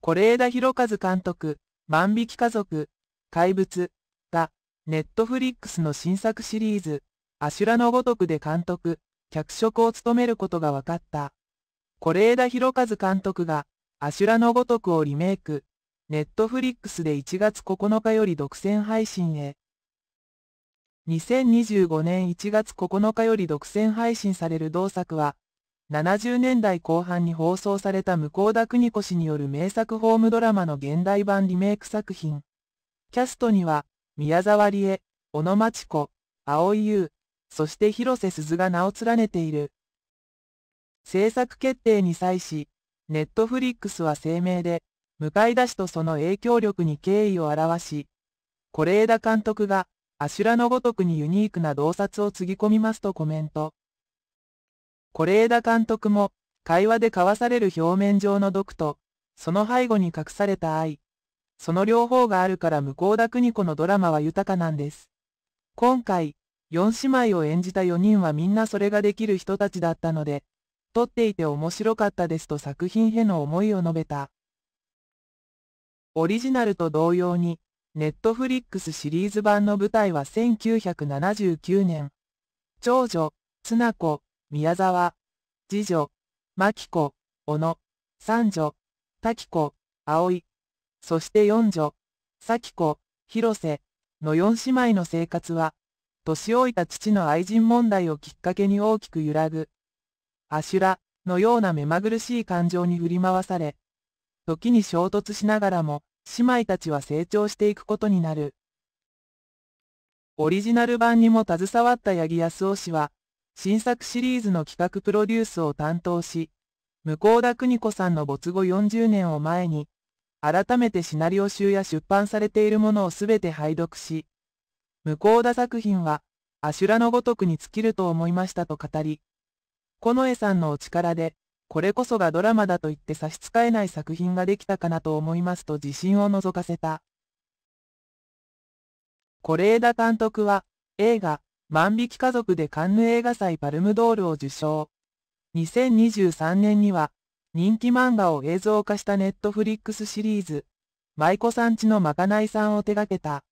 是枝裕和監督、万引き家族、怪物が、ネットフリックスの新作シリーズ、アシュラのごとくで監督、脚色を務めることが分かった。是枝裕和監督が、アシュラのごとくをリメイク、ネットフリックスで1月9日より独占配信へ。2025年1月9日より独占配信される同作は、70年代後半に放送された向田邦子氏による名作ホームドラマの現代版リメイク作品。キャストには、宮沢りえ、小野町子、青井優、そして広瀬すずが名を連ねている。制作決定に際し、ネットフリックスは声明で、向田氏とその影響力に敬意を表し、是枝監督が、アシュラのごとくにユニークな洞察をつぎ込みますとコメント。是枝監督も、会話で交わされる表面上の毒と、その背後に隠された愛。その両方があるから向田邦子のドラマは豊かなんです。今回、4姉妹を演じた4人はみんなそれができる人たちだったので、撮っていて面白かったですと作品への思いを述べた。オリジナルと同様に、ネットフリックスシリーズ版の舞台は1979年。長女、つな子、宮沢、次女、牧子、小野、三女、滝子、葵、そして四女、咲子、広瀬の四姉妹の生活は、年老いた父の愛人問題をきっかけに大きく揺らぐ。アシュラのような目まぐるしい感情に振り回され、時に衝突しながらも、姉妹たちは成長していくことになる。オリジナル版にも携わった八木康夫氏は、新作シリーズの企画プロデュースを担当し、向田邦子さんの没後40年を前に、改めてシナリオ集や出版されているものをすべて拝読し、向田作品は、アシュラのごとくに尽きると思いましたと語り、近衛さんのお力で、これこそがドラマだと言って差し支えない作品ができたかなと思いますと自信を覗かせた。是枝監督は、映画、万引き家族でカンヌ映画祭パルムドールを受賞。2023年には、人気漫画を映像化したネットフリックスシリーズ、舞妓さんちのまかないさんを手掛けた、